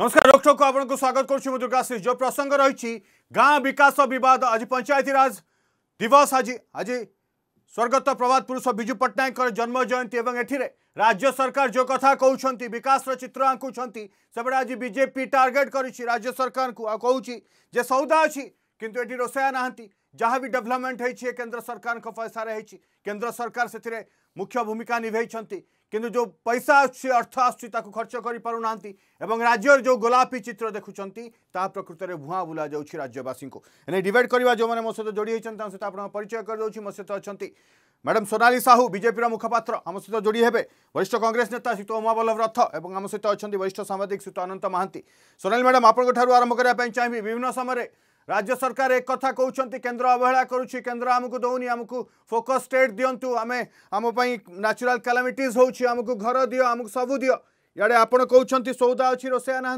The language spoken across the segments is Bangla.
नमस्कार डॉक्टर को आप स्वागत करशिष जो प्रसंग रही गाँ विकास बद आज पंचायतीराज दिवस आज आज स्वर्गत प्रभात पुरुष विजु पट्टनायक जन्म जयंती राज्य सरकार जो कथा कौन विकास चित्र आंकुं से बड़े आज बीजेपी टार्गेट कर राज्य सरकार को आगे सौदा अच्छी कितु ये रोसैया ना जहाँ भी डेभलपमेंट हो केन्द्र सरकार पैसा होती केन्द्र सरकार से मुख्य भूमिका निभाई किंतु जो पैसा अच्छी अर्थ अच्छी कर पारू ना राज्य जो गोलापी चित्र देखुं ता प्रकृत में भुआ बुला जा राज्यवासी को नहीं करवा जो मैंने मो सहित जोड़ी होती सहित आप परिचय कर दूसरी मो सहित अच्छा मैडम सोनाली साहू बजेपी मुखपात्र आम सहित जोड़ी हे वरिष्ठ कंग्रेस नेता श्री उमा बल्लभ रथ और आम सहित अच्छा वरिष्ठ सांबादिक श्री अनंत महांती सोनाली मैडम आपंठ आरंभ करने चाहिए विभिन्न समय में राज्य सरकार एक कथा कहते केन्द्र अवहेला करेन्द्र आमको दौनि आमको फोकस स्टेट दिंतु आम आमपाई न्याचुराल कालामिट होमको घर दि आमको सबू दि इे आपड़ कहते सौदा अच्छी रोषया ना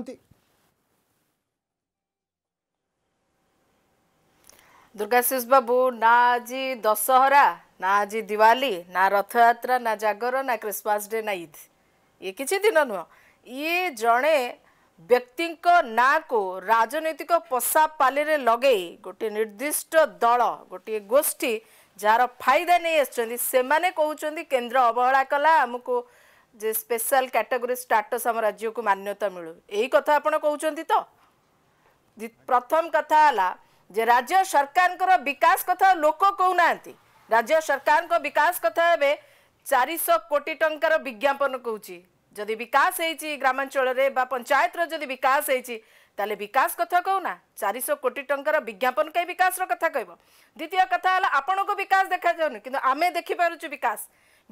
दुर्गाशीष बाबू ना आज दशहरा ना आज दिवाली ना रथयात्रा ना जागर ना क्रिसमस डे ना ईद ये किसी दिन नुह ये जड़े ବ୍ୟକ୍ତିଙ୍କ ନାଁକୁ ରାଜନୈତିକ ପଶା ପାଲିରେ ଲଗେଇ ଗୋଟିଏ ନିର୍ଦ୍ଦିଷ୍ଟ ଦଳ ଗୋଟିଏ ଗୋଷ୍ଠୀ ଯାହାର ଫାଇଦା ନେଇ ଆସୁଛନ୍ତି ସେମାନେ କହୁଛନ୍ତି କେନ୍ଦ୍ର ଅବହେଳା କଲା ଆମକୁ ଯେ ସ୍ପେଶାଲ କ୍ୟାଟାଗୋରି ଷ୍ଟାଟସ୍ ଆମ ରାଜ୍ୟକୁ ମାନ୍ୟତା ମିଳୁ ଏଇ କଥା ଆପଣ କହୁଛନ୍ତି ତ ପ୍ରଥମ କଥା ହେଲା ଯେ ରାଜ୍ୟ ସରକାରଙ୍କର ବିକାଶ କଥା ଲୋକ କହୁନାହାନ୍ତି ରାଜ୍ୟ ସରକାରଙ୍କ ବିକାଶ କଥା ଏବେ ଚାରିଶହ କୋଟି ଟଙ୍କାର ବିଜ୍ଞାପନ କହୁଛି ଯଦି ବିକାଶ ହେଇଛି ଗ୍ରାମାଞ୍ଚଳରେ ବା ପଞ୍ଚାୟତର ଯଦି ବିକାଶ ହେଇଛି ତାହେଲେ ବିକାଶ କଥା କହୁନା ଚାରିଶହ କୋଟି ଟଙ୍କାର ବିଜ୍ଞାପନ କାହିଁ ବିକାଶର କଥା କହିବ ଦ୍ୱିତୀୟ କଥା ହେଲା ଆପଣଙ୍କୁ ବିକାଶ ଦେଖାଯାଉନି କିନ୍ତୁ ଆମେ ଦେଖିପାରୁଛୁ ବିକାଶ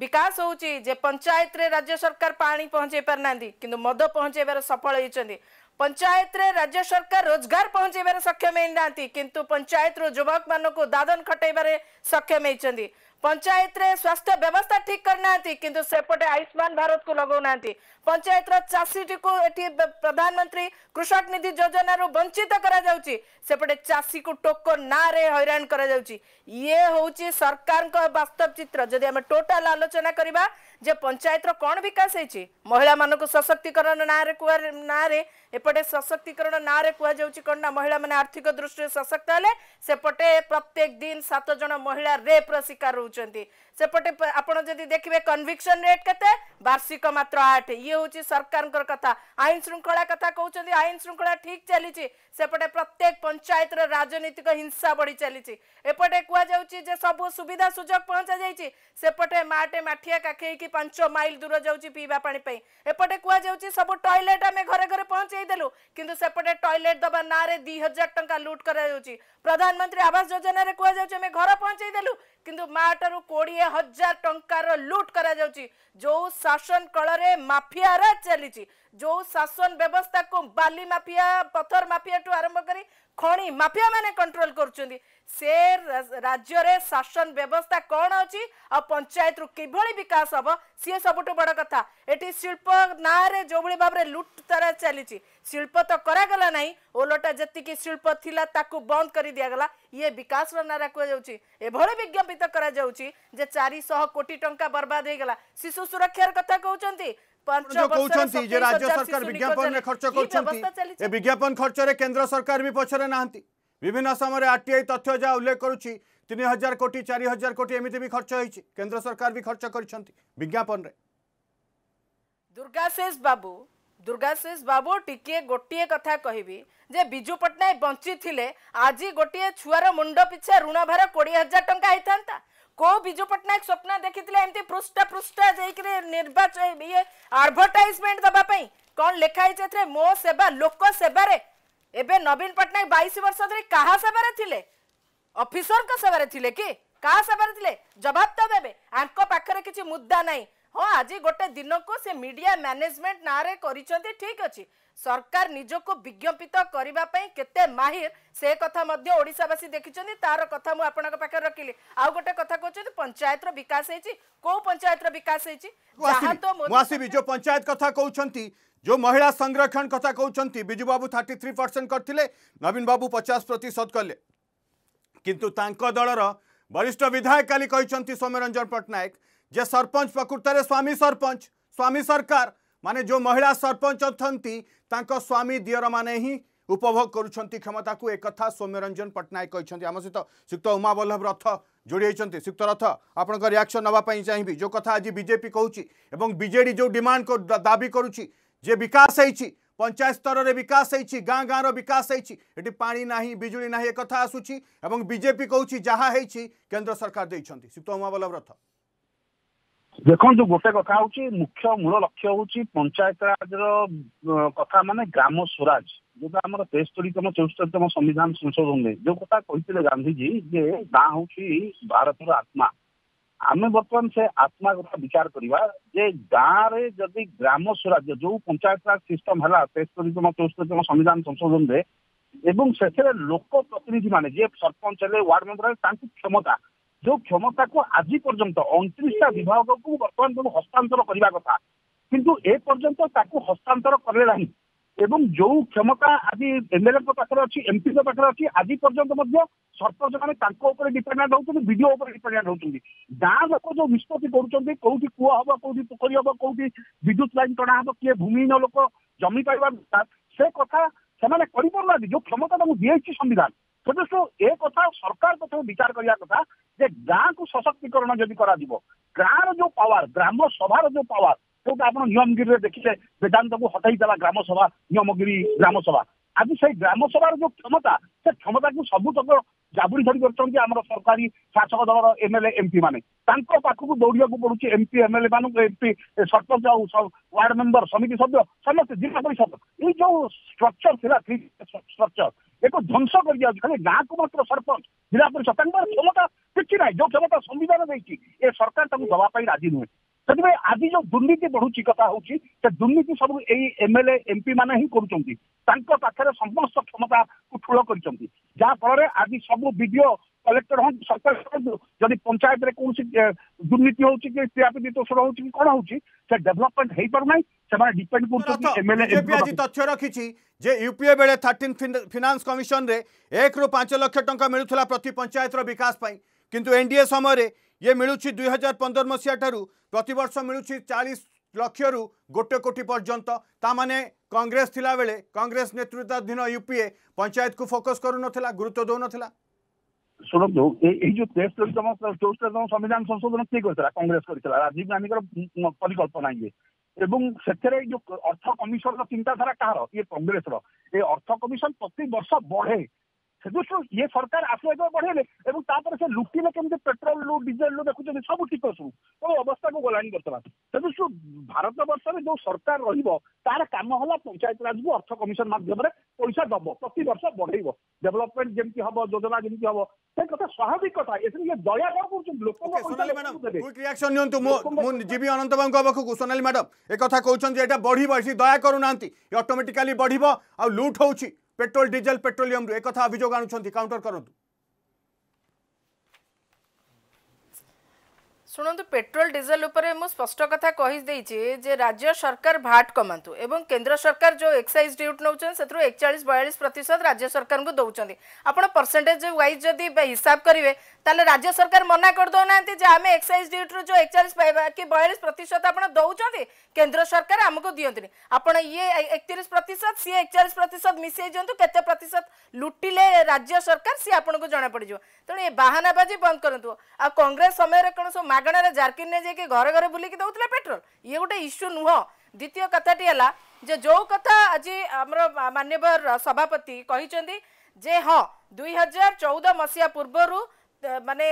ବିକାଶ ହେଉଛି ଯେ ପଞ୍ଚାୟତରେ ରାଜ୍ୟ ସରକାର ପାଣି ପହଞ୍ଚାଇ ପାରୁନାହାନ୍ତି କିନ୍ତୁ ମଦ ପହଞ୍ଚାଇବାର ସଫଳ ହେଇଛନ୍ତି ପଞ୍ଚାୟତରେ ରାଜ୍ୟ ସରକାର ରୋଜଗାର ପହଞ୍ଚାଇବାରେ ସକ୍ଷମ ହେଇନାହାନ୍ତି କିନ୍ତୁ ପଞ୍ଚାୟତରୁ ଯୁବକମାନଙ୍କୁ ଦାଦନ ଖଟାଇବାରେ ସକ୍ଷମ ହେଇଛନ୍ତି ପଞ୍ଚାୟତରେ ସ୍ୱାସ୍ଥ୍ୟ ବ୍ୟବସ୍ଥା ଠିକ କରିନାହାନ୍ତି କିନ୍ତୁ ସେପଟେ ଆୟୁଷ୍ମାନ ଭାରତକୁ ଲଗାଉନାହାନ୍ତି ପଞ୍ଚାୟତର ଚାଷୀଟିକୁ ଏଠି ପ୍ରଧାନମନ୍ତ୍ରୀ କୃଷକ ନିଧି ଯୋଜନାରୁ ବଞ୍ଚିତ କରାଯାଉଛି ସେପଟେ ଚାଷୀକୁ ଟୋକ ନାଁରେ ହଇରାଣ କରାଯାଉଛି ଇଏ ହେଉଛି ସରକାରଙ୍କ ବାସ୍ତବ ଚିତ୍ର ଯଦି ଆମେ ଟୋଟାଲ ଆଲୋଚନା କରିବା ଯେ ପଞ୍ଚାୟତର କ'ଣ ବିକାଶ ହେଇଛି ମହିଳାମାନଙ୍କୁ ସଶକ୍ତିକରଣ ନାଁରେ କୁହା ନାଁରେ ଏପଟେ ସଶକ୍ତିକରଣ ନାଁରେ କୁହାଯାଉଛି କ'ଣ ନା ମହିଳାମାନେ ଆର୍ଥିକ ଦୃଷ୍ଟିରୁ ସଶକ୍ତ ହେଲେ ସେପଟେ ପ୍ରତ୍ୟେକ ଦିନ ସାତ ଜଣ ମହିଳା ରେପ୍ର ଶିକାର करपटे आपड़ी देखिए कनभिक्शन रेट के वार्षिक मात्र आठ ये हूँ सरकार कथा आईन श्रृंखला कथा कौन आईन श्रृंखला ठीक चली प्रत्येक पंचायत राजनीतिक हिंसा बढ़ी चली एपटे सब सुविधा सुजोग पहुंचा जापटे माटे मठिया काखे कि पांच माइल दूर जाऊपाई एपटे कह सब टयलेट आम घरे घरे पहुंचेदेलु किपटे टयलेट दबा ना दी हजार टाँग लुट कर प्रधानमंत्री आवास योजना कहु घर पहुंचेदेलु କିନ୍ତୁ ମାଠାରୁ କୋଡ଼ିଏ ହଜାର ଟଙ୍କାର ଲୁଟ୍ କରାଯାଉଛି ଯେଉଁ ଶାସନ କଳରେ ମାଫିଆ ରାଜ ଚାଲିଛି जो शासन व्यवस्था को बाली माफिया पथर माफिया ठू आरंभ कर खणी माफिया मैंने कंट्रोल कर से राज्य रे शासन व्यवस्था कौन अच्छी आ पंचायत रु किभली विकास हम सी सबुठ बड़ कथा ये शिल्प ना जो भाई भाव में लुट तारा चली शिल्प तो करागला ना ओलटा जी शिल्प थिला ताकू बंद कर दिगला ये विकास नारा कहु एभली विज्ञापित कर चारिश कोटी टंका बर्बाद हो गला शिशु सुरक्षार कथा कहते जो कहते जे राज्य सरकार विज्ञापन में खर्च कर विज्ञापन खर्चर केन्द्र सरकार भी पचर ना विभिन्न समय आरटीआई तथ्य जहाँ उल्लेख करुच्ची तीन हजार कोटी चार हजार कोटी एमती भी खर्च होती केन्द्र सरकार भी खर्च कर विज्ञापन रे दुर्गाशेष बाबू দুর্গাশিষ বাবু টিকিয়ে গোটিয়ে কথা কহিবি যে বিজু পট্টনাক বঞ্চিলে আজি গোটিয়ে ছুয়ার মুন্ড পিছা ঋণভার কোড়ি হাজার টঙ্কা হইতা କୋଉ ବିଜୁ ପଟ୍ଟନାୟକ ସ୍ୱପ୍ନ ଦେଖିଥିଲେ ଏମିତି ପୃଷ୍ଠା ପୃଷ୍ଠା ଯାଇକିରି ନିର୍ବାଚନ ଇଏ ଆଡଭର୍ଟାଇଜମେଣ୍ଟ ଦେବା ପାଇଁ କ'ଣ ଲେଖା ହେଇଛି ଏଥିରେ ମୋ ସେବା ଲୋକ ସେବାରେ ଏବେ ନବୀନ ପଟ୍ଟନାୟକ ବାଇଶ ବର୍ଷ ଧରି କାହା ସେବାରେ ଥିଲେ ଅଫିସରଙ୍କ ସେବାରେ ଥିଲେ କି କାହା ସେବାରେ ଥିଲେ ଜବାବ ତ ଦେବେ ଆଙ୍କ ପାଖରେ କିଛି ମୁଦ୍ଦା ନାହିଁ हाँ आज गोटे दिन को से मीडिया मैनेजमेंट ना रे ठीक अच्छे सरकार निज को विज्ञापित करने माहिर से कथावासी देखी तार कथ मुझे रखिली आउ गोटे कथ कहते पंचायत रिकाश होती पंचायत रिकाश होती पंचायत कथ कहते जो महिला संरक्षण कथ कहते विजु बाबू थर्टी थ्री परसेंट करते नवीन बाबू पचास प्रतिशत कले कि दल रिष्ठ विधायक कल सौम्य रंजन पट्टनायक जे सरपंच प्रकृत में स्वामी सरपंच स्वामी सरकार माने जो महिला सरपंच अच्छा स्वामी दियर मैंने उपभोग कर क्षमता को एक सौम्यरंजन पट्टनायक आम सहित श्रीक्त उमा बल्लभ रथ जोड़ी होती श्रीक्त रथ आप रिएक्शन नाप चाहिए जो कथा आज बीजेपी कौन बजे जो डिमाण दाबी करुच्चे विकास है पंचायत स्तर में विकास है गाँ गाँ रिकाश होती पा ना बिजुली ना एक आसूँ बजेपी कौच जहाँ केन्द्र सरकार देखते श्रीक्त उमा बल्लभ रथ ଦେଖନ୍ତୁ ଗୋଟେ କଥା ହଉଛି ମୁଖ୍ୟ ମୂଳ ଲକ୍ଷ୍ୟ ହଉଛି ପଞ୍ଚାୟତରାଜର କଥା ମାନେ ଗ୍ରାମ ସ୍ୱରାଜ ଯୋଉଟା ଆମର ତେସ୍ତରୀତମ ଚଉସ୍ତରୀତମ ସମ୍ବିଧାନ ସଂଶୋଧନରେ ଯୋଉ କଥା କହିଥିଲେ ଗାନ୍ଧିଜୀ ଯେ ଗାଁ ହଉଛି ଭାରତର ଆତ୍ମା ଆମେ ବର୍ତ୍ତମାନ ସେ ଆତ୍ମା କଥା ବିଚାର କରିବା ଯେ ଗାଁରେ ଯଦି ଗ୍ରାମ ସ୍ୱରାଜ ଯୋଉ ପଞ୍ଚାୟତରାଜ ସିଷ୍ଟମ ହେଲା ତେସ୍ତରୀତମ ଚଉସ୍ତରୀତମ ସମ୍ବିଧାନ ସଂଶୋଧନରେ ଏବଂ ସେଥିରେ ଲୋକ ପ୍ରତିନିଧି ମାନେ ଯିଏ ସରପଞ୍ଚ ହେଲେ ୱାର୍ଡ ମେମ୍ବର ହେଲେ ତାଙ୍କୁ କ୍ଷମତା ଯୋଉ କ୍ଷମତାକୁ ଆଜି ପର୍ଯ୍ୟନ୍ତ ଅଣତିରିଶଟା ବିଭାଗକୁ ବର୍ତ୍ତମାନ ସବୁ ହସ୍ତାନ୍ତର କରିବା କଥା କିନ୍ତୁ ଏ ପର୍ଯ୍ୟନ୍ତ ତାକୁ ହସ୍ତାନ୍ତର କଲେ ନାହିଁ ଏବଂ ଯୋଉ କ୍ଷମତା ଆଜି ଏମଏଲଏଙ୍କ ପାଖରେ ଅଛି ଏମ୍ପିଙ୍କ ପାଖରେ ଅଛି ଆଜି ପର୍ଯ୍ୟନ୍ତ ମଧ୍ୟ ସରପଞ୍ଚ ମାନେ ତାଙ୍କ ଉପରେ ଡିପେଣ୍ଡାଣ୍ଟ ହଉଛନ୍ତି ବିଡିଓ ଉପରେ ଡିପେଣ୍ଡାଣ୍ଟ ହଉଛନ୍ତି ଗାଁ ଲୋକ ଯୋଉ ନିଷ୍ପତ୍ତି କରୁଛନ୍ତି କୋଉଠି କୂଅ ହବ କୋଉଠି ପୋଖରୀ ହବ କୋଉଠି ବିଦ୍ୟୁତ ଲାଇନ ଟଣା ହବ କିଏ ଭୂମିହୀନ ଲୋକ ଜମି ପାଇବା ସେ କଥା ସେମାନେ କରିପାରୁନାହାନ୍ତି ଯୋଉ କ୍ଷମତା ତାଙ୍କୁ ଦିଆଯାଇଛି ସମ୍ବିଧାନ ତେବେ ଏ କଥା ସରକାର କଥା ବିଚାର କରିବା କଥା ଯେ ଗାଁକୁ ସଶକ୍ତିକରଣ ଯଦି କରାଯିବ ଗାଁର ଯୋଉ ପାୱାର ଗ୍ରାମ ସଭାର ଯୋଉ ପାୱାର ଯୋଉଟା ଆପଣ ନିୟମଗିରିରେ ଦେଖିଲେ ବେଦାନ୍ତକୁ ହଟାଇ ଦେଲା ଗ୍ରାମସଭା ନିୟମଗିରି ଗ୍ରାମସଭା ଆଜି ସେଇ ଗ୍ରାମସଭାର ଯୋଉ କ୍ଷମତା ସେ କ୍ଷମତାକୁ ସବୁତକ ଜାବୁଡ଼ି ଧରି କରିଛନ୍ତି ଆମର ସରକାରୀ ଶାସକ ଦଳର ଏମଏଲଏ ପି ମାନେ ତାଙ୍କ ପାଖକୁ ଦୌଡ଼ିବାକୁ ପଡୁଛି ଏମ୍ପି ଏମଏଲଏ ମାନଙ୍କୁ ଏମପି ସରପଞ୍ଚ ଆଉ ୱାର୍ଡ ମେମ୍ବର ସମିତି ସଭ୍ୟ ସମସ୍ତେ ଜିଲ୍ଲା ପରିଷଦ ଏଇ ଯୋଉ ଷ୍ଟ୍ରକ୍ଚର ଥିଲା ଷ୍ଟ୍ରକ୍ଚର ଏକ ଧ୍ୱଂସ କରି ଖାଲି ଗାଁକୁ ମାତ୍ର ସରପଞ୍ଚ ଜିଲ୍ଲା ପରିଷଦ ତାଙ୍କର କ୍ଷମତା କିଛି ନାହିଁ ଯୋଉ କ୍ଷମତା ସମ୍ବିଧାନ ଦେଇଛି ଏ ସରକାର ତାଙ୍କୁ ଦେବା ପାଇଁ ରାଜି ନୁହେଁ ସେଥିପାଇଁ ଆଜି ଯୋଉ ଦୁର୍ନୀତି ବଢୁଛି କଥା ହଉଛି ସେ ଦୁର୍ନୀତି ସବୁ ଏଇ ଏମଏଲଏ ଏମପି ମାନେ ହିଁ କରୁଛନ୍ତି ତାଙ୍କ ପାଖରେ ସମସ୍ତ କ୍ଷମତାକୁ ଠୁଳ କରିଛନ୍ତି ଯାହା ଫଳରେ ଆଜି ସବୁ ବିଡିଓ कलेक्टर हूँ सरकार जदि पंचायत में कौन दुर्नीति हूँ कि पीआपी तोषण हूँ कि कौन हूँ से डेभलपमेंट हो पारना से डिपेड कर तथ्य रखी जे यूपीए बेले थर्टिन फिनान्स कमिशन रे एक रु पांच लक्ष टा मिलूला प्रति पंचायत विकास किंतु एनडीए समय रे ये मिलूँ दुई हजार पंदर मसीहा ठार् प्रतर्ष मिलू चालीस लक्ष रु गोटे कोटी पर्यंत ता कांग्रेस थिला बेले कांग्रेस नेतृत्वाधीन यूपीए पंचायत को फोकस करू ना गुरुत्व दौन ଶୁଣନ୍ତୁ ଏଇ ଯୋଉ ଟେଷ୍ଟ ତମ ଟେଷ୍ଟ ତମ ସମ୍ବିଧାନ ସଂଶୋଧନ କିଏ କରିଥିଲା କଂଗ୍ରେସ କରିଥିଲା ରାଜୀବ ଗାନ୍ଧୀଙ୍କର ପରିକଳ୍ପନା ଇଏ ଏବଂ ସେଥିରେ ଯୋଉ ଅର୍ଥ କମିଶନର ଚିନ୍ତାଧାରା କାହାର ଇଏ କଂଗ୍ରେସର ଏ ଅର୍ଥ କମିଶନ ପ୍ରତି ବର୍ଷ ବଢେ ସେଦୃଷ୍ଟିରୁ ଇଏ ସରକାର ଆଶୁ ଆଗ ବଢେଇଲେ ଏବଂ ତାପରେ ସେ ଲୁଟିଲେ କେମିତି ପେଟ୍ରୋଲରୁ ଡିଜେଲରୁ ଦେଖୁଛନ୍ତି ସବୁ ଟିକସରୁ ସବୁ ଅବସ୍ଥାକୁ ଗଲାଣି ବର୍ତ୍ତମାନ ସେଦୃଷ୍ଟିରୁ ଭାରତ ବର୍ଷରେ ଯୋଉ ସରକାର ରହିବ ତାର କାମ ହେଲା ପଞ୍ଚାୟତରାଜକୁ ଅର୍ଥ କମିଶନ ମାଧ୍ୟମରେ ପଇସା ଦବ ପ୍ରତିବର୍ଷ ବଢେଇବ ଡେଭଲପମେଣ୍ଟ ଯେମିତି ହବ ଯୋଜନା ଯେମିତି ହବ ସେ କଥା ସ୍ୱାଭାବିକ କଥା ଏଥିରେ ଇଏ ଦୟା କଣ କରୁଛନ୍ତି ଲୋକଙ୍କ ନିଅନ୍ତୁ ମୁଁ ଯିବି ଅନନ୍ତ ବାବୁଙ୍କ ପାଖକୁ ସୋନାଲି ମ୍ୟାଡମ୍ ଏ କଥା କହୁଛନ୍ତି ଏଇଟା ବଢିବ ଏଠି ଦୟା କରୁନାହାନ୍ତି ଅଟୋମେଟିକାଲି ବଢିବ ଆଉ ଲୁଟ୍ ହଉଛି পেট্রোল ডিজেল পেট্রোলিয়াম একথা অভিযোগ আনুচ্ছেন কাউন্টর করতু শুণন্তু পেট্রোল ডিজেল উপরে মু স্পষ্ট কথা কই কহিদেইছি যে রাজ্য সরকার ভাট কমান্তু এবং কেন্দ্র সরকার যে এক্সাইজ ডিউটি নউছেন সেতরু 41 42 প্রত রাজ্য সরকারকে দৌঁছেন আপনার পার্সেন্টেজ ওয়াইজ যদি হিসাব করিবে তাহলে রাজ্য সরকার মনা করদেউ না যে আমি এক্সাইজ ডিউটির যে একচাশ কি বয়ালিশ প্রতিশত আপনার দৌঁছেন কেন্দ্র সরকার আমি দিকে আপনার ইয়ে একত্রিশ প্রতিশত সি একচাশ প্রতিশত মিশাই দিও কত প্রতিশত লুটিলে রাজ্য সরকার সি আপনার জনাপড়ি তেমন এ বাহানাবাজি বন্ধ করতু আংগ্রেস সময়ের কোণ সব মাগণার জার্কিন যাই ঘরে ঘরে বুলিকি দেউলে পেট্রোল ইয়ে গোটে ইস্যু নুহ দ্বিতীয় কথাটি হল যে যে কথা আজ আমার মানবর সভাপতি কিন্তু যে হ দুই হাজার চৌদ মশিয়া পূর্বরু মানে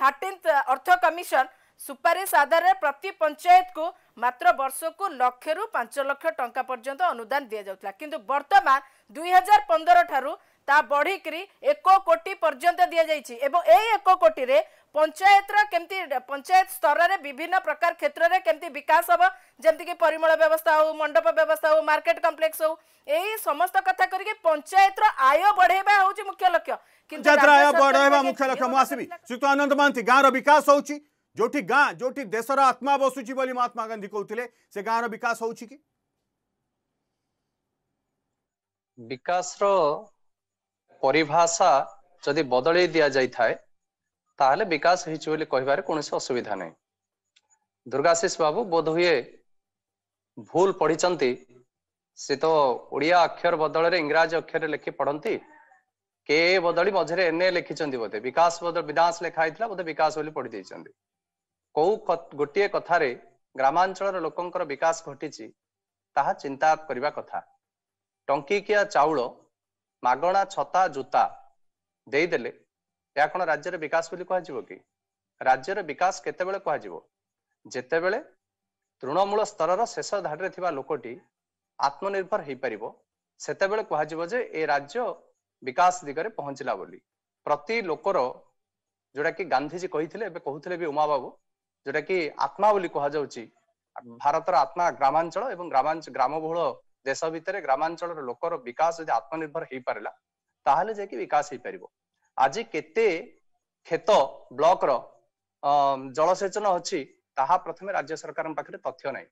থার্টিন্থ অর্থ কমিশন সুপারিশ আধারে প্রতি পঞ্চায়েতকু মাত্র বর্ষকু লক্ষেরু পাঁচ লক্ষ টঙ্কা পর্যন্ত অনুদান দিয়া যাওয়া কিন্তু বর্তমান দুই হাজার পনেরো ঠারু তা বড়িকি এক কোটি পর্যন্ত দিয়া যাইছি এবং এই এক কোটিরে পঞ্চায়েতর কেমতি পঞ্চায়েত স্তরের বিভিন্ন প্রকার ক্ষেত্রে কেমতি বিকাশ হব যেমতিকি পরিমল ব্যবস্থা হোক মণ্ডপ ব্যবস্থা হোক মার্কেট কমপ্লেক্স হোক এই সমস্ত কথা করি পঞ্চায়েতর আয় বড়াইবা হচ্ছে মুখ্য লক্ষ্য কিন্তু আয় বড়াইবা মুখ্য লক্ষ্য মু আসবি শ্রীযুক্ত আনন্দ মহান্তি গাঁর বিকাশ হচ্ছে ଯୋଉଠି ଗାଁ ଯୋଉଠି ଦେଶର ଆତ୍ମା ବସୁଛି ବୋଲି ମହାତ୍ମା ଗାନ୍ଧୀ କହୁଥିଲେ ସେ ଗାଁର ବିକାଶ ହଉଛି କି ବିକାଶର ପରିଭାଷା ଯଦି ବଦଳେଇ ଦିଆଯାଇଥାଏ ତାହେଲେ ବିକାଶ ହେଇଛି ବୋଲି କହିବାରେ କୌଣସି ଅସୁବିଧା ନାହିଁ ଦୁର୍ଗାଶିଷ ବାବୁ ବୋଧ ହୁଏ ଭୁଲ ପଢିଛନ୍ତି ସେ ତ ଓଡିଆ ଅକ୍ଷର ବଦଳରେ ଇଂରାଜୀ ଅକ୍ଷରରେ ଲେଖି ପଢନ୍ତି କେ ବଦଳି ମଝିରେ ଏନ୍ ଏ ଲେଖିଛନ୍ତି ବୋଧେ ବିକାଶ ବୋଧ ବିନାଶ ଲେଖା ହେଇଥିଲା ବୋଧେ ବିକାଶ ବୋଲି ପଢି ଦେଇଛନ୍ତି କୋଉ ଗୋଟିଏ କଥାରେ ଗ୍ରାମାଞ୍ଚଳର ଲୋକଙ୍କର ବିକାଶ ଘଟିଛି ତାହା ଚିନ୍ତା କରିବା କଥା ଟଙ୍କିକିଆ ଚାଉଳ ମାଗଣା ଛତା ଜୋତା ଦେଇଦେଲେ ଏହା କ'ଣ ରାଜ୍ୟର ବିକାଶ ବୋଲି କୁହାଯିବ କି ରାଜ୍ୟର ବିକାଶ କେତେବେଳେ କୁହାଯିବ ଯେତେବେଳେ ତୃଣମୂଳ ସ୍ତରର ଶେଷ ଧାଡ଼ିରେ ଥିବା ଲୋକଟି ଆତ୍ମନିର୍ଭର ହେଇପାରିବ ସେତେବେଳେ କୁହାଯିବ ଯେ ଏ ରାଜ୍ୟ ବିକାଶ ଦିଗରେ ପହଞ୍ଚିଲା ବୋଲି ପ୍ରତି ଲୋକର ଯୋଉଟାକି ଗାନ୍ଧିଜୀ କହିଥିଲେ ଏବେ କହୁଥିଲେ ବି ଉମା ବାବୁ ଯୋଉଟାକି ଆତ୍ମା ବୋଲି କୁହାଯାଉଛି ଭାରତର ଆତ୍ମା ଗ୍ରାମାଞ୍ଚଳ ଏବଂ ଗ୍ରାମାଞ୍ଚଳ ଗ୍ରାମବହୁଳ ଦେଶ ଭିତରେ ଗ୍ରାମାଞ୍ଚଳର ଲୋକର ବିକାଶ ଯଦି ଆତ୍ମନିର୍ଭର ହେଇପାରିଲା ତାହେଲେ ଯାଇକି ବିକାଶ ହେଇପାରିବ আজি କେତେ କ୍ଷେତ ବ୍ଲକର ଜଳସେଚନ ଅଛି ତାହା ପ୍ରଥମେ ରାଜ୍ୟ ସରକାରଙ୍କ ପାଖରେ ତଥ୍ୟ ନାହିଁ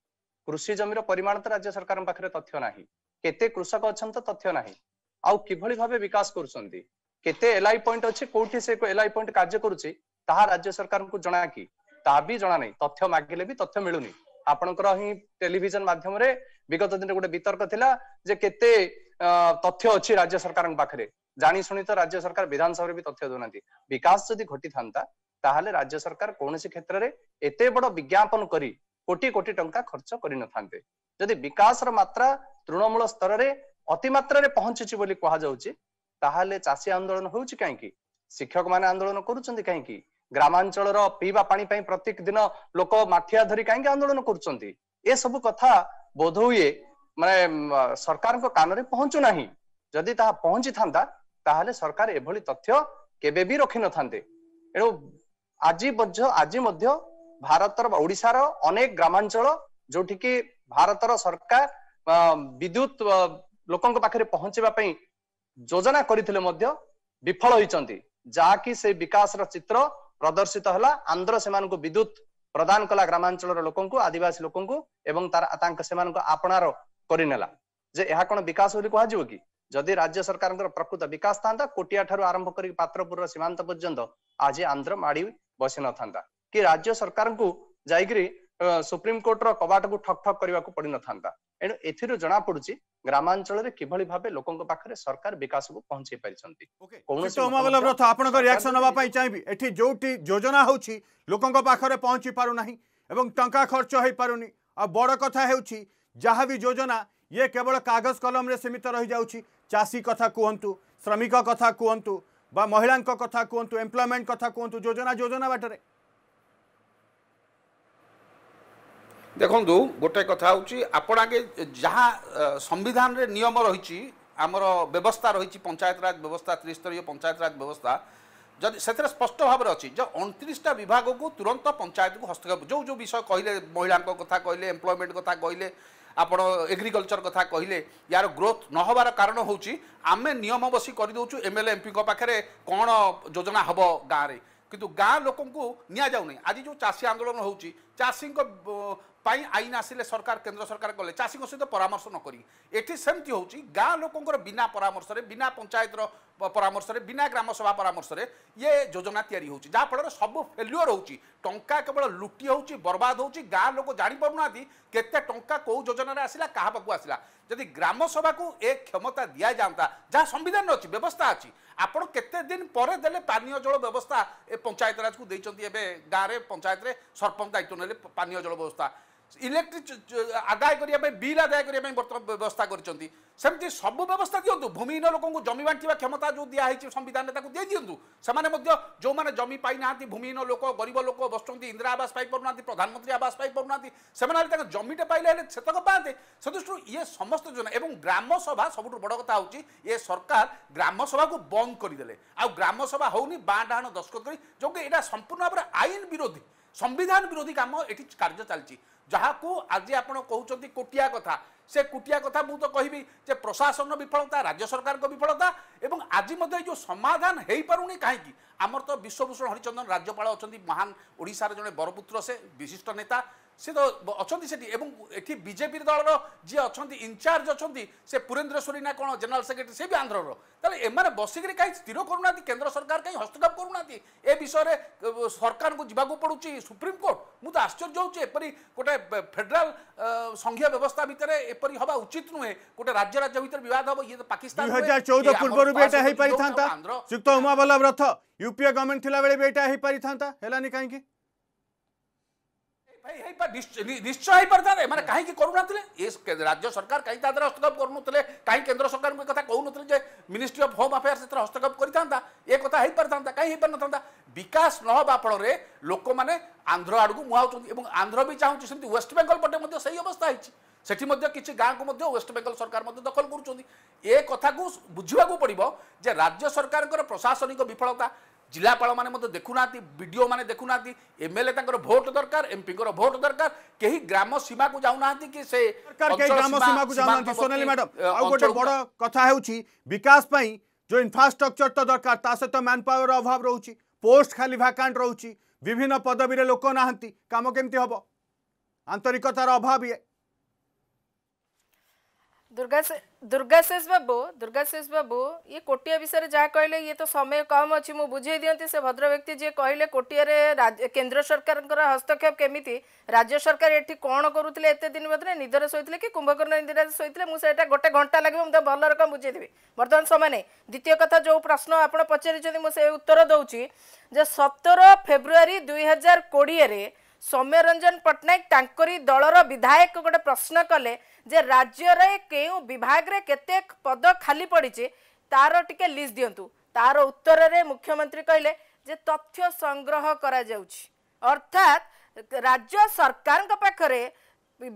କୃଷି ଜମିର ପରିମାଣ ତ ରାଜ୍ୟ ସରକାରଙ୍କ ପାଖରେ ତଥ୍ୟ ନାହିଁ କେତେ କୃଷକ ଅଛନ୍ତି ତଥ୍ୟ ନାହିଁ ଆଉ କିଭଳି ଭାବେ ବିକାଶ କରୁଛନ୍ତି କେତେ ଏଲ୍ଆଇ ପଏଣ୍ଟ ଅଛି କୋଉଠି ସେ ଏଲ୍ଆଇ ପଏଣ୍ଟ କାର୍ଯ୍ୟ କରୁଛି ତାହା ରାଜ୍ୟ ସରକାରଙ୍କୁ ଜଣା କି ତାହା ବି ଜଣା ନାହିଁ ତଥ୍ୟ ମାଗିଲେ ବି ତଥ୍ୟ ମିଳୁନି ଆପଣଙ୍କର ହିଁ ଟେଲିଭିଜନ ମାଧ୍ୟମରେ ବିଗତ ଦିନରେ ଗୋଟେ ବିତର୍କ ଥିଲା ଯେ କେତେ ତଥ୍ୟ ଅଛି ରାଜ୍ୟ ସରକାରଙ୍କ ପାଖରେ ଜାଣିଶୁଣି ତ ରାଜ୍ୟ ସରକାର ବିଧାନସଭାରେ ବି ତଥ୍ୟ ଦେଉନାହାନ୍ତି ବିକାଶ ଯଦି ଘଟିଥାନ୍ତା ତାହେଲେ ରାଜ୍ୟ ସରକାର କୌଣସି କ୍ଷେତ୍ରରେ ଏତେ ବଡ ବିଜ୍ଞାପନ କରି କୋଟି କୋଟି ଟଙ୍କା ଖର୍ଚ୍ଚ କରିନଥାନ୍ତେ ଯଦି ବିକାଶର ମାତ୍ରା ତୃଣମୂଳ ସ୍ତରରେ ଅତିମାତ୍ରାରେ ପହଞ୍ଚୁଛି ବୋଲି କୁହାଯାଉଛି ତାହେଲେ ଚାଷୀ ଆନ୍ଦୋଳନ ହେଉଛି କାହିଁକି ଶିକ୍ଷକମାନେ ଆନ୍ଦୋଳନ କରୁଛନ୍ତି କାହିଁକି ଗ୍ରାମାଞ୍ଚଳର ପିଇବା ପାଣି ପାଇଁ ପ୍ରତ୍ୟେକ ଦିନ ଲୋକ ମାଠିଆ ଧରି କାହିଁକି ଆନ୍ଦୋଳନ କରୁଛନ୍ତି ଏସବୁ କଥା ବୋଧ ହୁଏ ମାନେ ସରକାରଙ୍କ କାନରେ ପହଞ୍ଚୁ ନାହିଁ ଯଦି ତାହା ପହଞ୍ଚିଥାନ୍ତା ତାହେଲେ ସରକାର ଏଭଳି ତଥ୍ୟ କେବେ ବି ରଖିନଥାନ୍ତେ ଏଣୁ ଆଜି ମଧ୍ୟ ଆଜି ମଧ୍ୟ ଭାରତର ଓଡିଶାର ଅନେକ ଗ୍ରାମାଞ୍ଚଳ ଯୋଉଠିକି ଭାରତର ସରକାର ବିଦ୍ୟୁତ ଲୋକଙ୍କ ପାଖରେ ପହଞ୍ଚିବା ପାଇଁ ଯୋଜନା କରିଥିଲେ ମଧ୍ୟ ବିଫଳ ହୋଇଛନ୍ତି ଯାହାକି ସେ ବିକାଶର ଚିତ୍ର ପ୍ରଦର୍ଶିତ ହେଲା ଆନ୍ଧ୍ର ସେମାନଙ୍କୁ ବିଦ୍ୟୁତ ପ୍ରଦାନ କଲା ଗ୍ରାମାଞ୍ଚଳର ଲୋକଙ୍କୁ ଆଦିବାସୀ ଲୋକଙ୍କୁ ଏବଂ ତାଙ୍କ ସେମାନଙ୍କ ଆପଣାର କରିନେଲା ଯେ ଏହା କଣ ବିକାଶ ବୋଲି କୁହାଯିବ କି ଯଦି ରାଜ୍ୟ ସରକାରଙ୍କର ପ୍ରକୃତ ବିକାଶ ଥାନ୍ତା କୋଟିଆ ଠାରୁ ଆରମ୍ଭ କରି ପାତ୍ରପୁରର ସୀମାନ୍ତ ପର୍ଯ୍ୟନ୍ତ ଆଜି ଆନ୍ଧ୍ର ମାଡି ବସିନଥାନ୍ତା କି ରାଜ୍ୟ ସରକାରଙ୍କୁ ଯାଇକିରି ସୁପ୍ରିମକୋର୍ଟର କବାଟକୁ ଠକ୍ ଠକ୍ କରିବାକୁ ପଡିନଥାନ୍ତା ଏଣୁ ଏଥିରୁ ଜଣାପଡୁଛି ଗ୍ରାମାଞ୍ଚଳରେ କିଭଳି ଭାବେ ଲୋକଙ୍କ ପାଖରେ ସରକାର ବିକାଶକୁ ପହଞ୍ଚେଇ ପାରିଛନ୍ତି କୌଣସି ଆପଣଙ୍କ ରିଆକ୍ସନ ନେବା ପାଇଁ ଚାହିଁବି ଏଠି ଯୋଉଠି ଯୋଜନା ହଉଛି ଲୋକଙ୍କ ପାଖରେ ପହଞ୍ଚି ପାରୁନାହିଁ ଏବଂ ଟଙ୍କା ଖର୍ଚ୍ଚ ହେଇପାରୁନି ଆଉ ବଡ କଥା ହେଉଛି ଯାହା ବି ଯୋଜନା ଇଏ କେବଳ କାଗଜ କଲମରେ ସୀମିତ ରହିଯାଉଛି ଚାଷୀ କଥା କୁହନ୍ତୁ ଶ୍ରମିକ କଥା କୁହନ୍ତୁ ବା ମହିଳାଙ୍କ କଥା କୁହନ୍ତୁ ଏମ୍ପ୍ଲୟମେଣ୍ଟ କଥା କୁହନ୍ତୁ ଯୋଜନା ଯୋଜନା ବାଟରେ ଦେଖନ୍ତୁ ଗୋଟେ କଥା ହେଉଛି ଆପଣ ଆଗେ ଯାହା ସମ୍ବିଧାନରେ ନିୟମ ରହିଛି ଆମର ବ୍ୟବସ୍ଥା ରହିଛି ପଞ୍ଚାୟତରାଜ ବ୍ୟବସ୍ଥା ତ୍ରିସ୍ତରୀୟ ପଞ୍ଚାୟତରାଜ ବ୍ୟବସ୍ଥା ଯଦି ସେଥିରେ ସ୍ପଷ୍ଟ ଭାବରେ ଅଛି ଯେ ଅଣତିରିଶଟା ବିଭାଗକୁ ତୁରନ୍ତ ପଞ୍ଚାୟତକୁ ହସ୍ତକ୍ଷେପ ଯେଉଁ ଯେଉଁ ବିଷୟ କହିଲେ ମହିଳାଙ୍କ କଥା କହିଲେ ଏମ୍ପ୍ଲୟମେଣ୍ଟ କଥା କହିଲେ ଆପଣ ଏଗ୍ରିକଲଚର କଥା କହିଲେ ୟାର ଗ୍ରୋଥ୍ ନ ହେବାର କାରଣ ହେଉଛି ଆମେ ନିୟମ ବସି କରିଦେଉଛୁ ଏମ୍ଏଲ୍ଏ ଏମ୍ପିଙ୍କ ପାଖରେ କ'ଣ ଯୋଜନା ହେବ ଗାଁରେ କିନ୍ତୁ ଗାଁ ଲୋକଙ୍କୁ ନିଆଯାଉନି ଆଜି ଯେଉଁ ଚାଷୀ ଆନ୍ଦୋଳନ ହେଉଛି ଚାଷୀଙ୍କ ପାଇଁ ଆଇନ ଆସିଲେ ସରକାର କେନ୍ଦ୍ର ସରକାର କଲେ ଚାଷୀଙ୍କ ସହିତ ପରାମର୍ଶ ନ କରି ଏଠି ସେମିତି ହେଉଛି ଗାଁ ଲୋକଙ୍କର ବିନା ପରାମର୍ଶରେ ବିନା ପଞ୍ଚାୟତର ପରାମର୍ଶରେ ବିନା ଗ୍ରାମସଭା ପରାମର୍ଶରେ ଇଏ ଯୋଜନା ତିଆରି ହେଉଛି ଯାହାଫଳରେ ସବୁ ଫେଲ୍ୟୁଅର୍ ହେଉଛି ଟଙ୍କା କେବଳ ଲୁଟି ହେଉଛି ବର୍ବାଦ ହେଉଛି ଗାଁ ଲୋକ ଜାଣିପାରୁନାହାନ୍ତି କେତେ ଟଙ୍କା କେଉଁ ଯୋଜନାରେ ଆସିଲା କାହା ପାଖକୁ ଆସିଲା ଯଦି ଗ୍ରାମସଭାକୁ ଏ କ୍ଷମତା ଦିଆଯାଆନ୍ତା ଯାହା ସମ୍ବିଧାନରେ ଅଛି ବ୍ୟବସ୍ଥା ଅଛି ଆପଣ କେତେ ଦିନ ପରେ ଦେଲେ ପାନୀୟ ଜଳ ବ୍ୟବସ୍ଥା ଏ ପଞ୍ଚାୟତରାଜକୁ ଦେଇଛନ୍ତି ଏବେ ଗାଁରେ ପଞ୍ଚାୟତରେ ସରପଞ୍ଚ ଦାୟିତ୍ୱ ନେଲେ ପାନୀୟ ଜଳ ବ୍ୟବସ୍ଥା ইলেকট্রিক আদায় করা বিল আদায় করা ব্যবস্থা করছেন সেমতি সবু ব্যবস্থা দিও ভূমিহীন লোক জমি বাঁটিবা ক্ষমতা যে দিয়া হয়েছে সংবিধানে তাকে দিয়ে দিও সে যে জমি পাই না ভূমিহীন লোক গরিব লোক বসুচ্ছেন ইন্দিরা আবাস পাইপার না প্রধানমন্ত্রী আবাস পাইপার না সে জমিটা পাইলে হলে সেতক পাতে সে দৃষ্টি ইয়ে সমস্ত যোজনা এবং গ্রামসভা সবুঠ বড় কথা হচ্ছে ইয়ে সরকার গ্রামসভাকে বন্ধ করেদেলে আ্রামসভা হোনি বাঁ ডাহাণ দস্কত করে যে এটা সম্পূর্ণ ভাবে আইন বিরোধী সংবিধান বিরোধী কাম এটি কার্য চালছে ଯାହାକୁ ଆଜି ଆପଣ କହୁଛନ୍ତି କୋଟିଆ କଥା ସେ କୋଟିଆ କଥା ମୁଁ ତ କହିବି ଯେ ପ୍ରଶାସନ ବିଫଳତା ରାଜ୍ୟ ସରକାରଙ୍କ ବିଫଳତା ଏବଂ ଆଜି ମଧ୍ୟ ଏଇ ଯେଉଁ ସମାଧାନ ହୋଇପାରୁନି କାହିଁକି ଆମର ତ ବିଶ୍ୱଭୂଷଣ ହରିଚନ୍ଦନ ରାଜ୍ୟପାଳ ଅଛନ୍ତି ମହାନ ଓଡ଼ିଶାର ଜଣେ ବରପୁତ୍ର ସେ ବିଶିଷ୍ଟ ନେତା সে তো অনেক সেটি এবং এটি বিজেপির দলর যে অনেক ইনচার্জ অনেক সে পুরেন্দ্র সোরি না কোণ জেনারেল সেক্রেটারি সে বি আন্ধ্রর তাহলে এমানে বসিকি কাই স্থির করু না কেন্দ্র সরকার কাই হস্তক্ষেপ করু না এ বিষয়ে সরকার যা পড়ুছি সুপ্রিমকোর্ট মু তো আশ্চর্য হচ্ছে এপরি গোটে ফেডেরাল সংঘীয় ব্যবস্থা ভিতরে এপরি হওয়া উচিত নুহে গোটে রাজ্য রাজ্য ভিতরে বিবাদ হব ইয়ে তো পাকিস্তান দুই হাজার চৌদ এটা হয়ে পারিথান্তা শ্রীযুক্ত উমা বল্লভ ইউপিএ গভর্নমেন্ট থিলা বেলে বি এটা হয়ে পারিথান্তা হেলানি কাইকি ନିଶ୍ଚୟ ହେଇପାରିଥାନ୍ତେ ଏମାନେ କାହିଁକି କରୁନଥିଲେ ଏ ରାଜ୍ୟ ସରକାର କାହିଁକି ତା ଦେହରେ ହସ୍ତକ୍ଷେପ କରୁନଥିଲେ କାହିଁକି କେନ୍ଦ୍ର ସରକାରଙ୍କୁ ଏ କଥା କହୁନଥିଲେ ଯେ ମିନିଷ୍ଟ୍ରି ଅଫ୍ ହୋମ୍ ଆଫେୟାର୍ସ ସେଥିରେ ହସ୍ତକ୍ଷେପ କରିଥାନ୍ତା ଏ କଥା ହେଇପାରିଥାନ୍ତା କାହିଁକି ହେଇପାରିନଥାନ୍ତା ବିକାଶ ନ ହେବା ଫଳରେ ଲୋକମାନେ ଆନ୍ଧ୍ର ଆଡ଼କୁ ମୁହାଉଛନ୍ତି ଏବଂ ଆନ୍ଧ୍ର ବି ଚାହୁଁଛି ସେମିତି ୱେଷ୍ଟବେଙ୍ଗଲ ପଟେ ମଧ୍ୟ ସେଇ ଅବସ୍ଥା ହେଇଛି ସେଠି ମଧ୍ୟ କିଛି ଗାଁକୁ ମଧ୍ୟ ୱେଷ୍ଟବେଙ୍ଗଲ ସରକାର ମଧ୍ୟ ଦଖଲ କରୁଛନ୍ତି ଏ କଥାକୁ ବୁଝିବାକୁ ପଡ଼ିବ ଯେ ରାଜ୍ୟ ସରକାରଙ୍କର ପ୍ରଶାସନିକ ବିଫଳତା जिलापा मैंने देखुना विडो मैंने देखुना एम एल ए भोट दरकार एमपी भोट दरकार कहीं ग्राम सीमा को जाऊना कि ग्राम सीमा को मैडम गोटे बड़ कथा विकास जो इनफ्रास्ट्रक्चर तो दरकार सहित मैन पावर अभाव रोच पोस्ट खाली भाकांट रोच विभिन्न पदवीर में लोक नाम केमती हम आंतरिकतार अभाव ये दुर्गा से दुर्गा शेष बाबू दुर्गा शेष बाबू ये कोटिया विषय जहाँ कहले ये तो समय कम अच्छी मुझे बुझे दिखती से भद्र व्यक्ति जी कहले कोटिया केन्द्र सरकार हस्तक्षेप केमी राज्य सरकार ये कौन करुले एत दिन भर निधर शोले कि कुंभकर्ण निधर शोले मुझे गोटे घंटा लगे मुझे भल रकम बुझेदेवी बर्तमान समय नहीं द्वितीय कथा जो प्रश्न आप पचारि मुझे उत्तर दौर जे सतर फेब्रुआरी दुई हजार कोड़े ସୌମ୍ୟରଞ୍ଜନ ପଟ୍ଟନାୟକ ତାଙ୍କରି ଦଳର ବିଧାୟକ ଗୋଟେ ପ୍ରଶ୍ନ କଲେ ଯେ ରାଜ୍ୟରେ କେଉଁ ବିଭାଗରେ କେତେ ପଦ ଖାଲି ପଡ଼ିଛି ତାର ଟିକେ ଲିଷ୍ଟ ଦିଅନ୍ତୁ ତାର ଉତ୍ତରରେ ମୁଖ୍ୟମନ୍ତ୍ରୀ କହିଲେ ଯେ ତଥ୍ୟ ସଂଗ୍ରହ କରାଯାଉଛି ଅର୍ଥାତ୍ ରାଜ୍ୟ ସରକାରଙ୍କ ପାଖରେ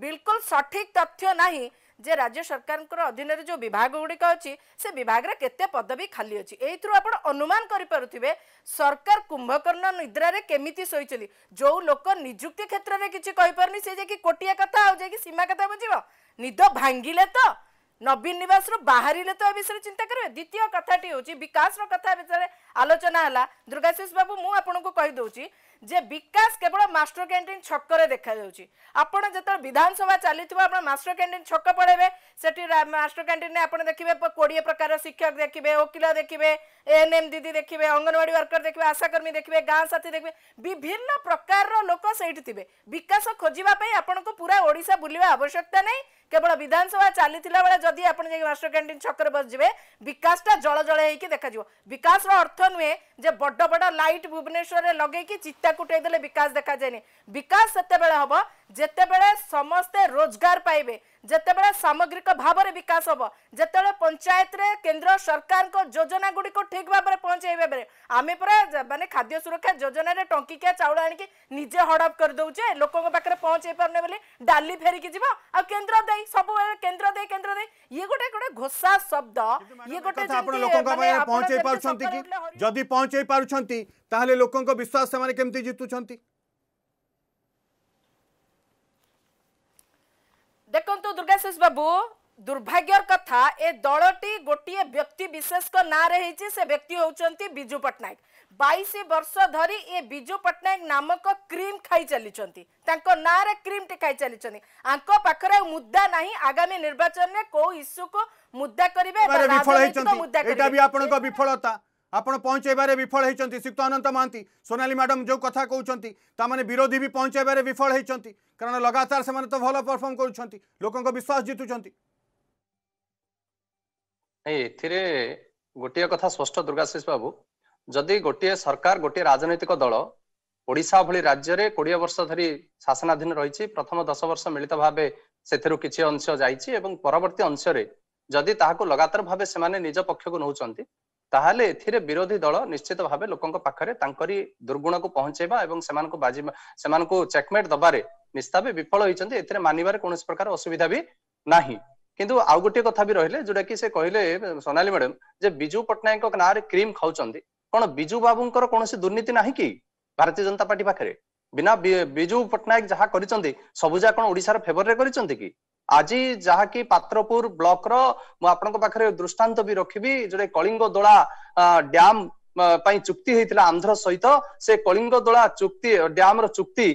ବିଲକୁଲ ସଠିକ ତଥ୍ୟ ନାହିଁ যে রাজ্য সরকারঙ্কর অধীনের যে বিভাগ গুড়ি অছি সে বিভাগের কেতে পদবী খালি অছি এইথর আপনার অনুমান করে পারুবে সরকার কুম্ভকর্ণ নিদ্রার কমিটি শোইছেন যে লোক নিযুক্তি ক্ষেত্রে কিছু কইপারি সে যাই কোটিয়া কথা আউ যাই সীমা কথা বুঝব নিদ ভাঙ্গিলে তো নবীন নিবাস বাহারে তো এ বিষয়ে চিন্তা করবে দ্বিতীয় কথাটি হচ্ছে বিকাশর কথা বিষয়ে আলোচনা হল দুর্গাশিষ বাবু মু আপনার কইদি যে বিকাশ কেবল মাস্টর ক্যাଣ୍ଟିନ୍ ছକରେ ଦେଖାଯାଉଛି ଆପଣ ଯେତେବେଳେ ବିଧାନସଭା ଚାଲିଥିବ ଆପଣ ମାଷ୍ଟର କ୍ୟାଣ୍ଟିନ୍ ଛକ ପଳେଇବେ ସେଠି ମାଷ୍ଟର କ୍ୟାଣ୍ଟିନ୍ରେ ଆପଣ ଦେଖିବେ କୋଡ଼ିଏ ପ୍ରକାର ଶିକ୍ଷକ ଦେଖିବେ ଓକିଲ ଦେଖିବେ ଏଏନ୍ଏମ୍ ଦିଦି ଦେଖିବେ ଅଙ୍ଗନବାଡ଼ି ୱାର୍କର ଦେଖିବେ ଆଶାକର୍ମୀ ଦେଖିବେ ଗାଁ ସାଥୀ ଦେଖିବେ ବିଭିନ୍ନ ପ୍ରକାରର ଲୋକ ସେଇଠି ଥିବେ ବିକାଶ ଖୋଜିବା ପାଇଁ ଆପଣଙ୍କୁ ପୁରା ଓଡ଼ିଶା ବୁଲିବା ଆବଶ୍ୟକତା ନାହିଁ କେବଳ ବିଧାନସଭା ଚାଲିଥିଲା ବେଳେ ଯଦି ଆପଣ ଯାଇକି ମାଷ୍ଟର କ୍ୟାଣ୍ଟିନ୍ ଛକରେ ବସିଯିବେ ବିକାଶଟା ଜଳ ଜଳ ହେଇକି ଦେଖାଯିବ ବିକାଶର ଅର୍ଥ ନୁହେଁ ଯେ ବଡ଼ ବଡ଼ ଲାଇଟ୍ ଭୁବନେଶ୍ୱରରେ ଲଗେଇକି ଚିତା ତାକୁ ଉଠାଇଦେଲେ ବିକାଶ ଦେଖାଯାଏନି ବିକାଶ ସେତେବେଳେ ହେବ ଯେତେବେଳେ ସମସ୍ତେ ରୋଜଗାର ପାଇବେ जोबले सामग्रिक भाव विकास हम जिते पंचायत रे केंद्र सरकार को योजना गुड़ को ठीक भाव में पहुंचे बारे आम पूरा मानते खाद्य सुरक्षा योजन टंकिया चाउल आजे हड़प कर लोकों पाखे पहुंचे पारने वाली डाली फेरिक केन्द्र दे सब केन्द्र दे केन्द्र दे ये गोटे गोटे घोषा शब्द ये गोटे पहुंचे पहुंचे पार्टी लोक विश्वास जितुंच देखु दुर्गाशीष बाबू दुर्भाग्य कथा ए दल टी गोटे व्यक्ति विशेष ना से व्यक्ति होंगे विजु पट्टनायक बैश वर्ष धरी ये विजु पट्टनायक नामक क्रीम खाई चली ना क्रीम टी खाई चली पाखे मुद्दा ना आगामी निर्वाचन में कौ इश्यू को मुद्दा करेंगे ଆପଣ ପହଞ୍ଚାଇବାରେ ବିଫଳ ହୋଇଛନ୍ତି ଶ୍ରୀକ୍ତ ଅନନ୍ତ ମହାନ୍ତି ସୋନାଲି ମ୍ୟାଡ଼ାମ୍ ଯେଉଁ କଥା କହୁଛନ୍ତି ତା'ମାନେ ବିରୋଧୀ ବି ପହଞ୍ଚାଇବାରେ ବିଫଳ ହୋଇଛନ୍ତି କାରଣ ଲଗାତାର ସେମାନେ ତ ଭଲ ପରଫର୍ମ କରୁଛନ୍ତି ଲୋକଙ୍କ ବିଶ୍ୱାସ ଜିତୁଛନ୍ତି ଏଥିରେ ଗୋଟିଏ କଥା ସ୍ପଷ୍ଟ ଦୁର୍ଗାଶିଷ ବାବୁ ଯଦି ଗୋଟିଏ ସରକାର ଗୋଟିଏ ରାଜନୈତିକ ଦଳ ଓଡ଼ିଶା ଭଳି ରାଜ୍ୟରେ କୋଡ଼ିଏ ବର୍ଷ ଧରି ଶାସନାଧୀନ ରହିଛି ପ୍ରଥମ ଦଶ ବର୍ଷ ମିଳିତ ଭାବେ ସେଥିରୁ କିଛି ଅଂଶ ଯାଇଛି ଏବଂ ପରବର୍ତ୍ତୀ ଅଂଶରେ ଯଦି ତାହାକୁ ଲଗାତାର ଭାବେ ସେମାନେ ନିଜ ପକ୍ଷକୁ ନେଉଛନ୍ତି ତାହେଲେ ଏଥିରେ ବିରୋଧୀ ଦଳ ନିଶ୍ଚିତ ଭାବେ ଲୋକଙ୍କ ପାଖରେ ତାଙ୍କରି ଦୁର୍ଗୁଣକୁ ପହଞ୍ଚେଇବା ଏବଂ ସେମାନଙ୍କୁ ବାଜି ସେମାନଙ୍କୁ ଚେକମେଟ ଦବାରେ ନିସ୍ତାବେ ବିଫଳ ହୋଇଛନ୍ତି ଏଥିରେ ମାନିବାରେ କୌଣସି ପ୍ରକାର ଅସୁବିଧା ବି ନାହିଁ କିନ୍ତୁ ଆଉ ଗୋଟିଏ କଥା ବି ରହିଲେ ଯୋଉଟା କି ସେ କହିଲେ ସୋନାଲି ମ୍ୟାଡାମ ଯେ ବିଜୁ ପଟ୍ଟନାୟକଙ୍କ ନାଁରେ କ୍ରିମ ଖାଉଛନ୍ତି କଣ ବିଜୁ ବାବୁଙ୍କର କୌଣସି ଦୁର୍ନୀତି ନାହିଁ କି ଭାରତୀୟ ଜନତା ପାର୍ଟି ପାଖରେ ବିନା ବିଜୁ ପଟ୍ଟନାୟକ ଯାହା କରିଛନ୍ତି ସବୁ ଯାହା କଣ ଓଡିଶାର ଫେଭରରେ କରିଛନ୍ତି କି ଆଜି ଯାହାକି ପାତ୍ରପୁର ବ୍ଲକର ମୁଁ ଆପଣଙ୍କ ପାଖରେ ଦୃଷ୍ଟାନ୍ତ ବି ରଖିବି ଯୋଉଟା କଳିଙ୍ଗ ଦୋଳା ଡ୍ୟାମ ପାଇଁ ଚୁକ୍ତି ହେଇଥିଲା ଆନ୍ଧ୍ର ସହିତ ସେ କଳିଙ୍ଗ ଦୋଳା ଚୁକ୍ତି ଡ୍ୟାମର ଚୁକ୍ତି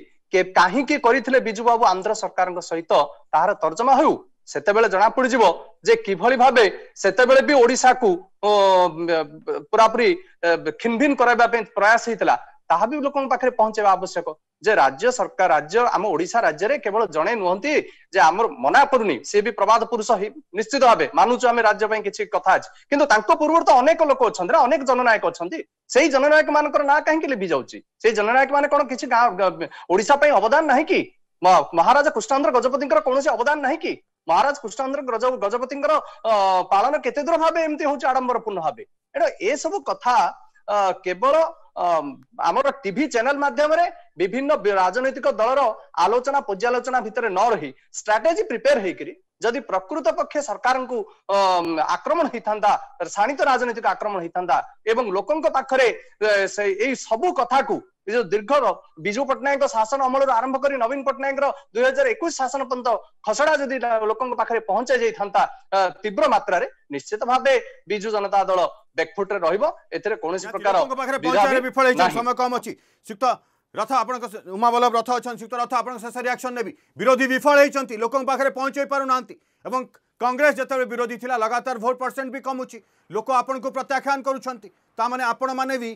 କାହିଁକି କରିଥିଲେ ବିଜୁ ବାବୁ ଆନ୍ଧ୍ର ସରକାରଙ୍କ ସହିତ ତାହାର ତର୍ଜମା ହେଉ ସେତେବେଳେ ଜଣା ପଡିଯିବ ଯେ କିଭଳି ଭାବେ ସେତେବେଳେ ବି ଓଡିଶାକୁ ପୁରାପୁରି ଖିନଭିନ କରାଇବା ପାଇଁ ପ୍ରୟାସ ହେଇଥିଲା ତାହା ବି ଲୋକଙ୍କ ପାଖରେ ପହଞ୍ଚେଇବା ଆବଶ୍ୟକ ଯେ ରାଜ୍ୟ ସରକାର ରାଜ୍ୟ ଆମ ଓଡିଶା ରାଜ୍ୟରେ କେବଳ ଜଣେ ନୁହନ୍ତି ଯେ ଆମର ମନା କରୁନି ସେ ବି ପ୍ରବାଦ ପୁରୁଷ ନିଶ୍ଚିତ ଭାବେ ମାନୁଛୁ ଆମେ ରାଜ୍ୟ ପାଇଁ କିଛି କଥା ଅଛି କିନ୍ତୁ ତାଙ୍କ ପୂର୍ବରୁ ତ ଅନେକ ଲୋକ ଅଛନ୍ତି ନା ଅନେକ ଜନନାୟକ ଅଛନ୍ତି ସେଇ ଜନନାୟକ ମାନଙ୍କର ନାଁ କାହିଁକି ଲିଭି ଯାଉଛି ସେଇ ଜନନାୟକ ମାନେ କଣ କିଛି ଗାଁ ଓଡିଶା ପାଇଁ ଅବଦାନ ନାହିଁ କି ମହାରାଜା କୃଷ୍ଣଚନ୍ଦ୍ର ଗଜପତିଙ୍କର କୌଣସି ଅବଦାନ ନାହିଁ କି ମହାରାଜ କୃଷ୍ଣଚନ୍ଦ୍ର ଗଜପତିଙ୍କର ପାଳନ କେତେ ଦୂର ଭାବେ ଏମିତି ହଉଛି ଆଡମ୍ବରପୂର୍ଣ୍ଣ ଭାବେ ଏଣୁ ଏସବୁ କଥା କେବଳ ଆମର ଟିଭି ଚ୍ୟାନେଲ ମାଧ୍ୟମରେ ବିଭିନ୍ନ ରାଜନୈତିକ ଦଳର ଆଲୋଚନା ପର୍ଯ୍ୟାଲୋଚନା ଭିତରେ ନ ରହି ଷ୍ଟ୍ରାଟେଜି ପ୍ରିପେୟାର ହେଇକିରି ଯଦି ପ୍ରକୃତ ପକ୍ଷେ ସରକାରଙ୍କୁ ଆକ୍ରମଣ ହେଇଥାନ୍ତା ଶାଣିତ ରାଜନୈତିକ ଆକ୍ରମଣ ହେଇଥାନ୍ତା ଏବଂ ଲୋକଙ୍କ ପାଖରେ ଏଇ ସବୁ କଥାକୁ ଏ ଯୋଉ ଦୀର୍ଘ ବିଜୁ ପଟ୍ଟନାୟକଙ୍କ ଶାସନ ଅମଳରୁ ଆରମ୍ଭ କରି ନବୀନ ପଟ୍ଟନାୟକଙ୍କର ଦୁଇ ହଜାର ଏକୋଇଶ ଶାସନ ପର୍ଯ୍ୟନ୍ତ ଖସଡା ଯଦି ଲୋକଙ୍କ ପାଖରେ ପହଞ୍ଚାଇ ଯାଇଥାନ୍ତା ତୀବ୍ର ମାତ୍ରାରେ ନିଶ୍ଚିତ ଭାବେ ବିଜୁ ଜନତା ଦଳ ବ୍ୟାକ୍ଫୁଟ୍ରେ ରହିବ ଏଥିରେ କୌଣସି ପ୍ରକାର রথ আপনার উমাবল্লভ রথ অনেক রথ আপনার শেষ রিয়াকশন নেবি বিরোধী বিফল হয়েছেন লোক পাখে পৌঁছাই পু না এবং কংগ্রেস যেত বিরোধী লা লাগাতার ভোট পরসেট বি কমুচি লোক আপনার প্রত্যাখ্যান করছেন তা মানে আপনার মানে বি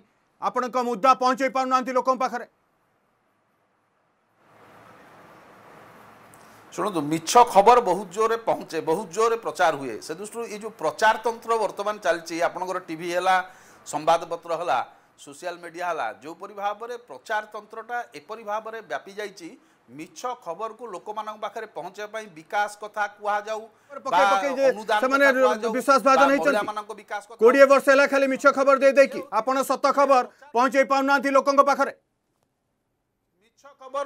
আপনার মুদ্দা পৌঁছাই পু না লোক পাখে শুধু মিছ খবর বহু জোরে পৌঁছে বহু জোরে প্রচার হুয়ে সে দৃষ্টি এই যে প্রচারতন্ত্র বর্তমান চালছে আপনার টিভি হল সংবাদপত্র হল সোশিয়াল মিডিয়া হল যেপরি ভাবে প্রচার তন্ত্রটা এপরি ভাবে ব্যাপি যাই মিছ খবর কু লোক পাখে পৌঁছাই বিকাশ কথা কুহযাও কোড়িয়ে বর্ষ হল খালি মিছ খবর দিয়ে আপনার সত খবর পৌঁছাই পু লোক পাখে খবর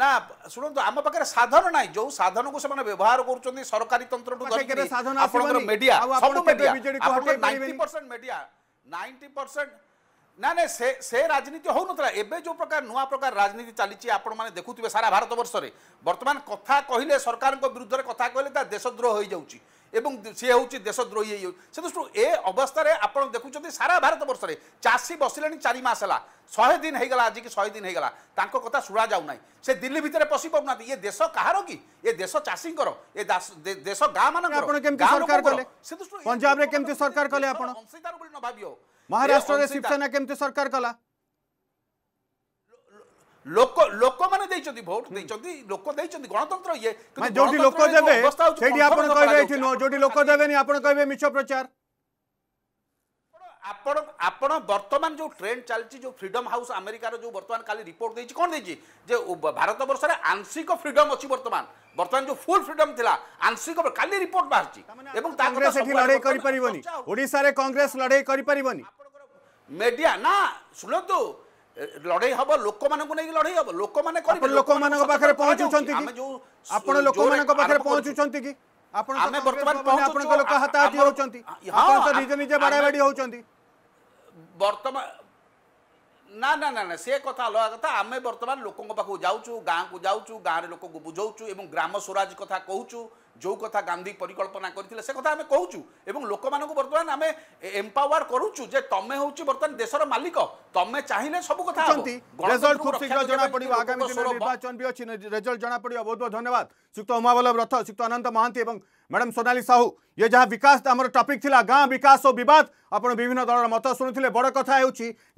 না শুণন্তু আম পাখে সাধন নাই যে সাধন কু সে ব্যবহার করছেন সরকারি তন্ত্র আপনার মিডিয়া সব মিডিয়া আপনার পরসেন্ট মিডিয়া নাইনটি পরসেন্ট না না সে সে রাজনীতি হউনথিলা এবে যে প্রকার নূয়া প্রকার রাজনীতি চালিছি আপন মানে দেখুথিবে সারা ভারত বর্ষরে বর্তমান কথা কহিলে সরকারଙ୍କ বিরুদ্ধে কথা কহিলে তা দেশদ্রোহ হয়ে যাচ্ছে এবং সে হচ্ছে দেশদ্রোহী হয়ে যাচ্ছে সে দৃষ্টি এ অবস্থায় আপনার দেখুম সারা ভারত বর্ষরে চাষী বসলে চারি মাস হল শহে দিন হয়ে গলা আজকে শহে দিন হয়ে গলা তাঁর কথা শুনা যাও না সে দিল্লি ভিতরে পশি পাও না ইয়ে দেশ কাহার কি এ দেশ চাষীঙ্কর এ দেশ গাঁ মানুষ সরকার কলে সে দৃষ্টি পঞ্জাবের কেমতি সরকার কলে আপনার অংশীদার বলে ন ভাবিও महाराष्ट्र रे शिवसेना केमते सरकार कला लोक लोक माने गणतंत्र ये जोटी लोक देबे सेठी आपण कहबे एठी लोक देबे नी आपण कहबे प्रचार ଆପଣ ଆପଣ ବର୍ତ୍ତମାନ ଯେଉଁ ଟ୍ରେଣ୍ଡ ଚାଲିଛି ଯେଉଁ ଫ୍ରିଡମ୍ ହାଉସ୍ ଆମେରିକାର ଯେଉଁ ବର୍ତ୍ତମାନ କାଲି ରିପୋର୍ଟ ଦେଇଛି କ'ଣ ଦେଇଛି ଯେ ଭାରତ ବର୍ଷରେ ଆଂଶିକ ଫ୍ରିଡମ୍ ଅଛି ବର୍ତ୍ତମାନ ବର୍ତ୍ତମାନ ଯେଉଁ ଫୁଲ୍ ଫ୍ରିଡମ୍ ଥିଲା ଆଂଶିକ କାଲି ରିପୋର୍ଟ ବାହାରିଛି ଏବଂ କଂଗ୍ରେସ ଏଠି ଲଢ଼େଇ କରିପାରିବନି ଓଡ଼ିଶାରେ କଂଗ୍ରେସ ଲଢ଼େଇ କରିପାରିବନି ମିଡିଆ ନା ଶୁଣନ୍ତୁ লড়াই হব লোক মানুষ নেই লড়াই হব ଲୋକମାନଙ୍କ ପାଖରେ লোক পাখে পৌঁছুচ্ছেন আপনি লোক পাখে পৌঁছুচ্ছেন কি ଆପଣ ଆମେ ବର୍ତ୍ତମାନ ଆପଣଙ୍କ ଲୋକ ହାତାହାତି ହେଉଛନ୍ତି ଆପଣ ତ ନିଜେ ନିଜେ ବାଡ଼ାବାଡ଼ି ହେଉଛନ୍ତି ବର୍ତ୍ତମାନ ନା ନା ନା ନା ସେ କଥା ଅଲଗା କଥା ଆମେ ବର୍ତ୍ତମାନ ଲୋକଙ୍କ ପାଖକୁ ଯାଉଛୁ ଗାଁକୁ ଯାଉଛୁ ଗାଁରେ ଲୋକଙ୍କୁ ବୁଝାଉଛୁ ଏବଂ ଗ୍ରାମ ସ୍ୱରାଜ କଥା କହୁଛୁ ଯେଉଁ କଥା ଗାନ୍ଧୀ ପରିକଳ୍ପନା କରିଥିଲେ ସେ କଥା ଆମେ କହୁଛୁ ଏବଂ ଲୋକମାନଙ୍କୁ ବର୍ତ୍ତମାନ ଆମେ ଏମ୍ପାୱାର କରୁଛୁ ଯେ ତମେ ହେଉଛି ବର୍ତ୍ତମାନ ଦେଶର ମାଲିକ ତମେ ଚାହିଁଲେ ସବୁ କଥା ରେଜଲ୍ଟ ଖୁବ୍ ଶୀଘ୍ର ଜଣାପଡ଼ିବ ଆଗାମୀ ଦିନରେ ନିର୍ବାଚନ ବି ଅଛି ରେଜଲ୍ଟ ଜଣାପଡ଼ିବ ବହୁତ ବହୁତ ଧନ୍ୟବାଦ ଶ୍ରୀଯୁକ୍ତ ଉମାବଲ୍ଲଭ ରଥ ଶ୍ରୀଯୁକ୍ତ ଅନନ୍ତ ମହାନ୍ତି ଏବଂ मैडम सोनाली साहू ये जहाँ विकास आम टपिक गाँ विकास और बद आप विभिन्न दल मत शुणुते बड़ कथा हो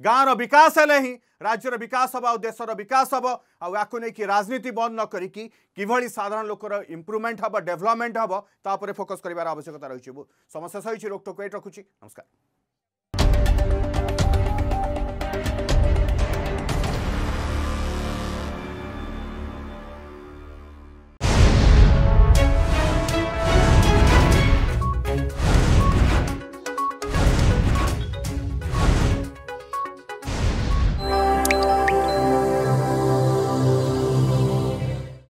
गाँवर विकास है राज्यर विकास हम आशर विकास हम आक नहीं राजनीति बंद न करी कि लोकर इम्प्रुवमेंट हम डेभलपमेंट हम तापर फोकस करार आवश्यकता रही है समस्या सही रोक टोक रखुच्छी नमस्कार